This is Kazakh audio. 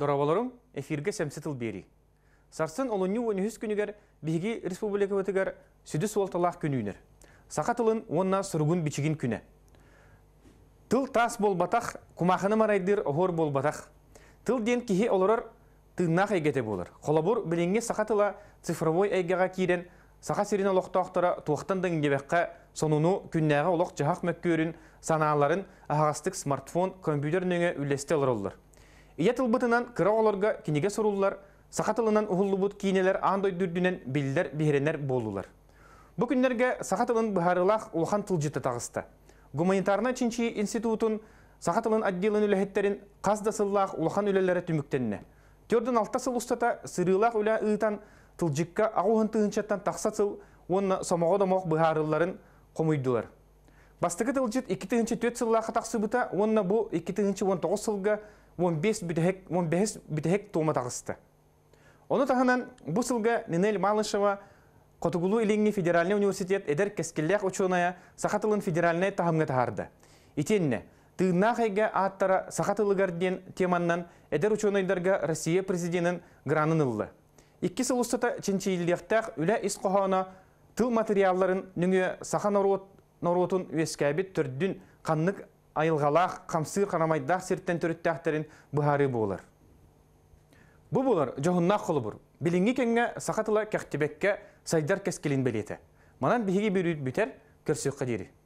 Дорабаларым эфирге сәмсетіл бери. Сарсын олынны өнігіз күнігер бігі республика өтігер сүдіс олталақ күнігінер. Сақатылын онна сұрғын бичигин күні. Тыл тас бол батақ, марайдыр ғор бол Тыл ден кихи оларар тыннақ әйгеті болыр. Қолабур білінге сақатыла цифровой әйгеға кейден сақа сирин олоқта оқтара туақтан сонуну күннәға олоқ жахақ мәккөрін санааларын ағастық смартфон компьютер нөңе үлесте Иятыл бытынан оларға кинеге сорулар, сақатылынан ұғылыбұт кейнелер аңдой дүрдінен белдер бейренер болулар. Бұ күндерге сақатылын бұхарылақ ұлхан тылжыты тағысты. Гуманитарна Чинчи институтын сақатылын отделын үләхеттерін қаздасыллақ ұлхан үлелері түміктеніне. Төрдің алта сыл ұстата сырылақ ытан ұйтан тылжыққа ағуғын тығыншаттан тақсатыл, онына самоғодамоқ бұхарыларын қомыйдылар. Бастығы тылжыт 2-4 сыллақы тақсыбыта, онына бұл 2-19 сылга 15 бітехек тума тағысты. Оны тағынан бұ сылға Нинель Малышева Котугулу Илинги Федеральный университет эдер кескеллях ученая сахатылын федеральный тағымға тағарды. Итенне, тыгнахайга аттара сахатылыгарден теманнан эдер ученойдарга Россия президентін гранын ыллы. Икки сыл ұстата чинчийлдехтах үлә ис тыл материалларын нүңе саха наротын өскәбі түрдін қаннық айылғалақ қамсыр қарамайдақ серттен ақтарын бұхары болар. Бұ болар жоғынна қолы бұр. Білінгі кенге сақатылы кәқтебекке сайдар кәскелін білеті, Манан бігі бүрі бүтер көрсіққа дері.